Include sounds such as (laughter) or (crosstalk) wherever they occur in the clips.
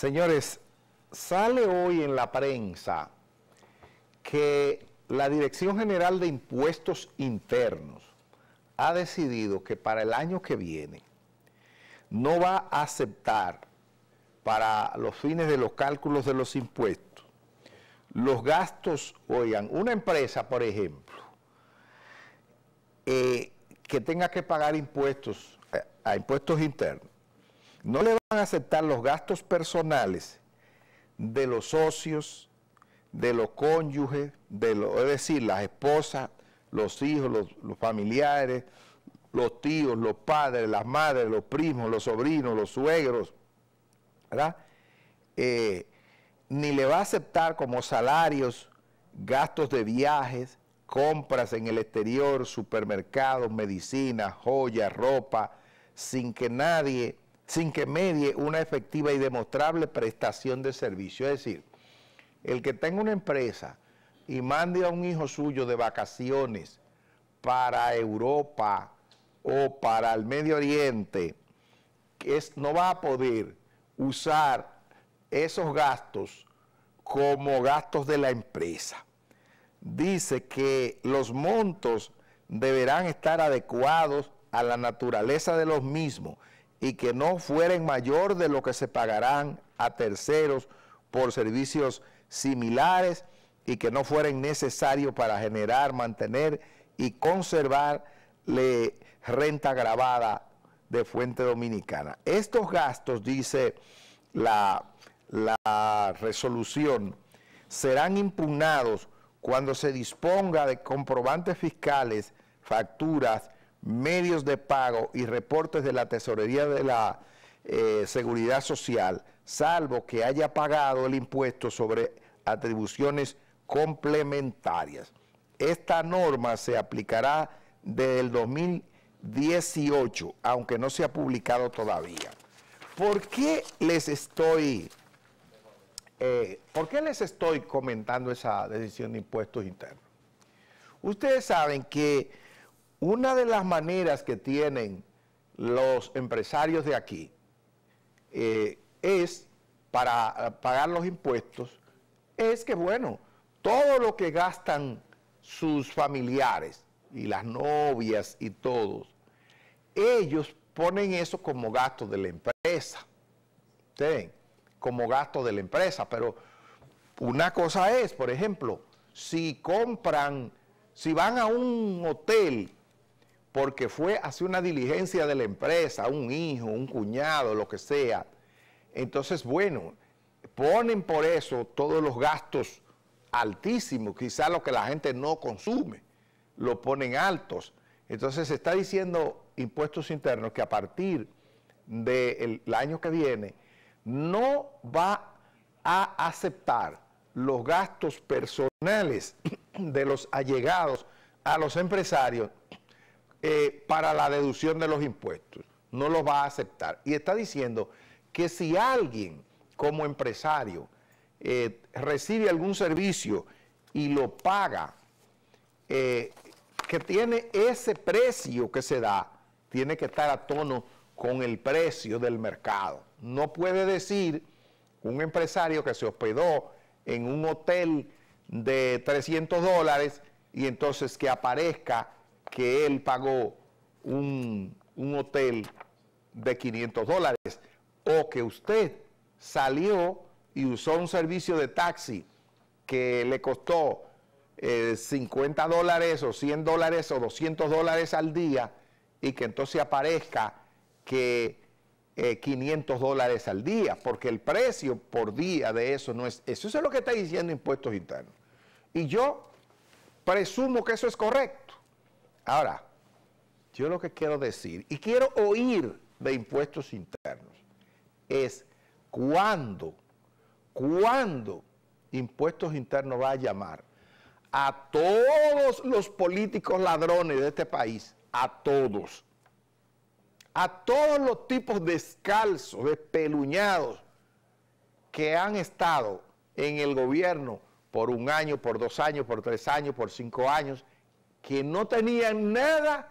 Señores, sale hoy en la prensa que la Dirección General de Impuestos Internos ha decidido que para el año que viene no va a aceptar para los fines de los cálculos de los impuestos los gastos, oigan, una empresa, por ejemplo, eh, que tenga que pagar impuestos eh, a impuestos internos, no le van a aceptar los gastos personales de los socios, de los cónyuges, de lo, es decir, las esposas, los hijos, los, familiares, los tíos, los padres, las madres, los primos, los sobrinos, los suegros, ¿verdad? Eh, ni le va a aceptar como salarios gastos de viajes, compras en el exterior, supermercados, medicinas, joyas, ropa, sin que nadie sin que medie una efectiva y demostrable prestación de servicio. Es decir, el que tenga una empresa y mande a un hijo suyo de vacaciones para Europa o para el Medio Oriente, no va a poder usar esos gastos como gastos de la empresa. Dice que los montos deberán estar adecuados a la naturaleza de los mismos y que no fueren mayor de lo que se pagarán a terceros por servicios similares y que no fueren necesarios para generar, mantener y conservar la renta grabada de fuente dominicana. Estos gastos, dice la, la resolución, serán impugnados cuando se disponga de comprobantes fiscales, facturas, medios de pago y reportes de la Tesorería de la eh, Seguridad Social, salvo que haya pagado el impuesto sobre atribuciones complementarias. Esta norma se aplicará desde el 2018, aunque no se ha publicado todavía. ¿Por qué les estoy, eh, ¿por qué les estoy comentando esa decisión de impuestos internos? Ustedes saben que una de las maneras que tienen los empresarios de aquí eh, es para pagar los impuestos, es que, bueno, todo lo que gastan sus familiares y las novias y todos, ellos ponen eso como gasto de la empresa. ¿sí? Como gasto de la empresa. Pero una cosa es, por ejemplo, si compran, si van a un hotel porque fue hace una diligencia de la empresa, un hijo, un cuñado, lo que sea. Entonces, bueno, ponen por eso todos los gastos altísimos, quizá lo que la gente no consume, lo ponen altos. Entonces se está diciendo impuestos internos que a partir del año que viene no va a aceptar los gastos personales (clears throat) de los allegados a los empresarios eh, para la deducción de los impuestos. No lo va a aceptar. Y está diciendo que si alguien como empresario eh, recibe algún servicio y lo paga, eh, que tiene ese precio que se da, tiene que estar a tono con el precio del mercado. No puede decir un empresario que se hospedó en un hotel de 300 dólares y entonces que aparezca que él pagó un, hotel de 500 dólares o que usted salió y usó un servicio de taxi que le costó 50 eh, dólares o 100 dólares o 200 dólares al día y que entonces aparezca que 500 eh, dólares al día, porque el precio por día de eso no es... Eso es lo que está diciendo impuestos internos. Y yo presumo que eso es correcto. Ahora, yo lo que quiero decir, y quiero oír de impuestos internos, es cuándo, cuándo impuestos internos va a llamar a todos los políticos ladrones de este país, a todos, a todos los tipos descalzos, despeluñados, que han estado en el gobierno por un año, por dos años, por tres años, por cinco años, que no tenían nada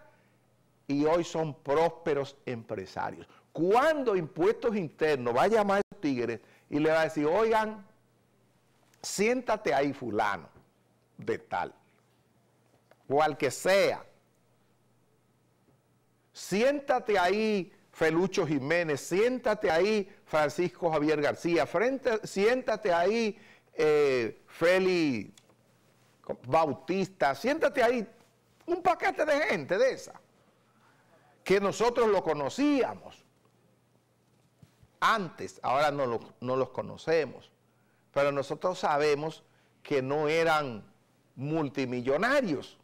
y hoy son prósperos empresarios. Cuando impuestos internos va a llamar a esos tigres y le va a decir, oigan, siéntate ahí fulano de tal, o al que sea, siéntate ahí Felucho Jiménez, siéntate ahí Francisco Javier García, frente, siéntate ahí eh, Félix Bautista, siéntate ahí un paquete de gente de esa, que nosotros lo conocíamos antes, ahora no, los conocemos, pero nosotros sabemos que no eran multimillonarios.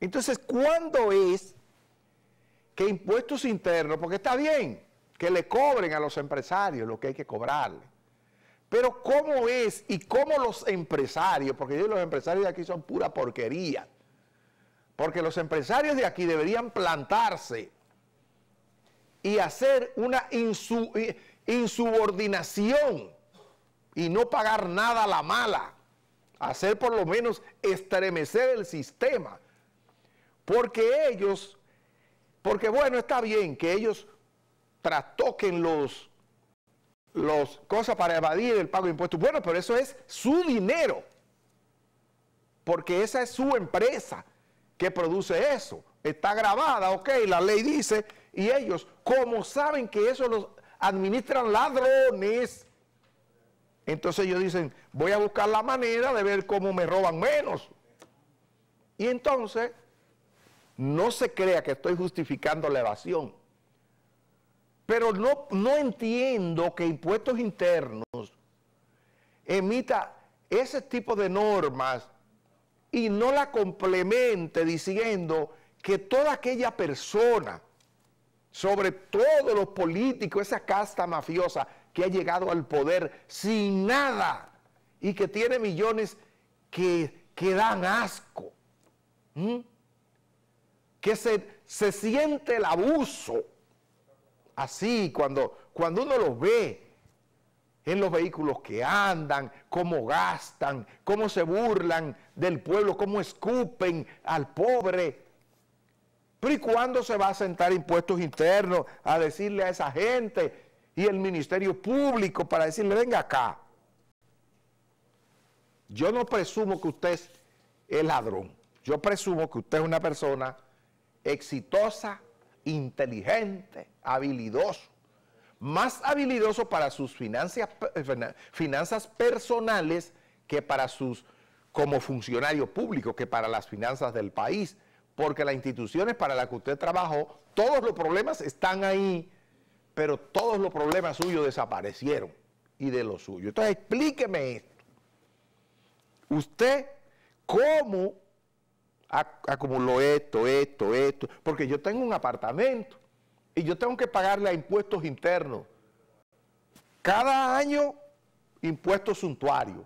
Entonces, ¿cuándo es que impuestos internos, porque está bien que le cobren a los empresarios lo que hay que cobrarle, pero ¿cómo es y cómo los empresarios, porque yo los empresarios de aquí son pura porquería, porque los empresarios de aquí deberían plantarse y hacer una insubordinación y no pagar nada a la mala. Hacer por lo menos estremecer el sistema. Porque ellos, porque bueno, está bien que ellos tratoquen los, los cosas para evadir el pago de impuestos. Bueno, pero eso es su dinero. Porque esa es su empresa ¿qué produce eso. Está grabada, ok, la ley dice, y ellos, como saben que eso los administran ladrones, entonces ellos dicen, voy a buscar la manera de ver cómo me roban menos. Y entonces, no se crea que estoy justificando la evasión. Pero no, no entiendo que impuestos internos emita ese tipo de normas y no la complemente diciendo que toda aquella persona, sobre todo los políticos, esa casta mafiosa que ha llegado al poder sin nada y que tiene millones que, dan asco, que se, se, siente el abuso así cuando, cuando uno los ve en los vehículos que andan, cómo gastan, cómo se burlan del pueblo, cómo escupen al pobre. Pero ¿y cuándo se va a sentar impuestos internos a decirle a esa gente y el Ministerio Público para decirle, venga acá? Yo no presumo que usted es el ladrón. Yo presumo que usted es una persona exitosa, inteligente, habilidoso más habilidoso para sus finanzas, eh, finanzas personales que para sus como funcionario público, que para las finanzas del país, porque las instituciones para las que usted trabajó, todos los problemas están ahí, pero todos los problemas suyos desaparecieron y de los suyos. Entonces explíqueme esto. Usted, ¿cómo acumuló esto, esto, esto? Porque yo tengo un apartamento y yo tengo que pagarle a impuestos internos. Cada año, impuestos suntuarios.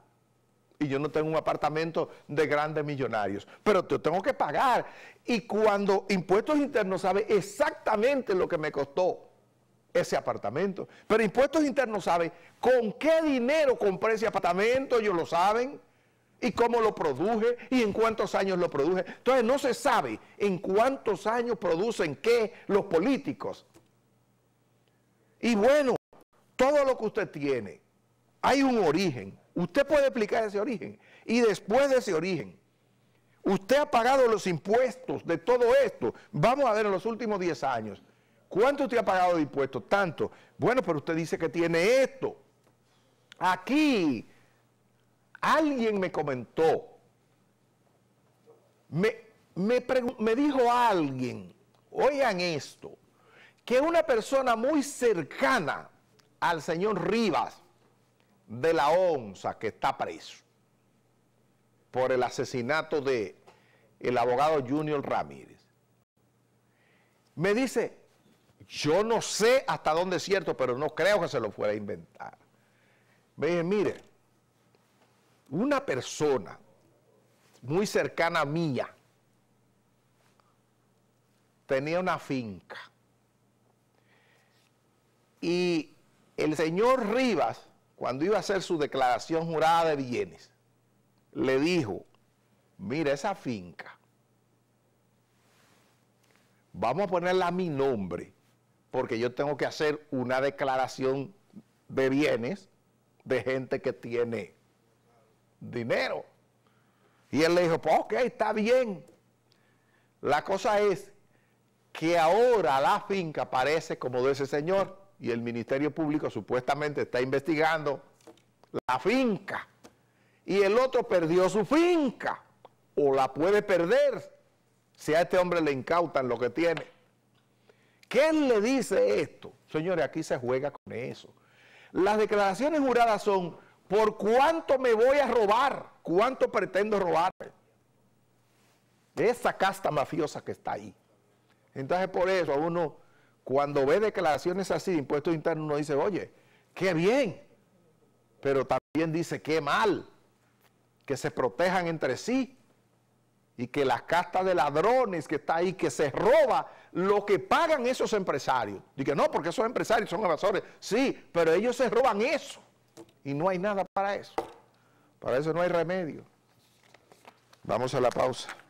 Y yo no tengo un apartamento de grandes millonarios, pero yo tengo que pagar. Y cuando impuestos internos sabe exactamente lo que me costó ese apartamento, pero impuestos internos saben con qué dinero compré ese apartamento, ellos lo saben y cómo lo produje y en cuántos años lo produje. Entonces no se sabe en cuántos años producen qué los políticos. Y bueno, todo lo que usted tiene, hay un origen. Usted puede explicar ese origen. Y después de ese origen, usted ha pagado los impuestos de todo esto. Vamos a ver en los últimos 10 años. ¿Cuánto usted ha pagado de impuestos? Tanto. Bueno, pero usted dice que tiene esto. Aquí, alguien me comentó. Me, me, me dijo alguien, oigan esto que una persona muy cercana al señor Rivas de la ONSA que está preso por el asesinato de el abogado Junior Ramírez, me dice, yo no sé hasta dónde es cierto, pero no creo que se lo fuera a inventar. Me dice, mire, una persona muy cercana a mía tenía una finca y el señor Rivas, cuando iba a hacer su declaración jurada de bienes, le dijo, mira esa finca, vamos a ponerla a mi nombre, porque yo tengo que hacer una declaración de bienes de gente que tiene dinero. Y él le dijo, pues ok, está bien. La cosa es que ahora la finca parece como de ese señor y el Ministerio Público supuestamente está investigando la finca y el otro perdió su finca o la puede perder si a este hombre le incautan lo que tiene. ¿Qué le dice esto? Señores, aquí se juega con eso. Las declaraciones juradas son por cuánto me voy a robar, cuánto pretendo robar de esa casta mafiosa que está ahí. Entonces por eso a uno cuando ve declaraciones así de impuestos internos, uno dice, oye, qué bien, pero también dice, qué mal, que se protejan entre sí y que la casta de ladrones que está ahí, que se roba lo que pagan esos empresarios. Dice, que no, porque esos empresarios son evasores. Sí, pero ellos se roban eso y no hay nada para eso. Para eso no hay remedio. Vamos a la pausa.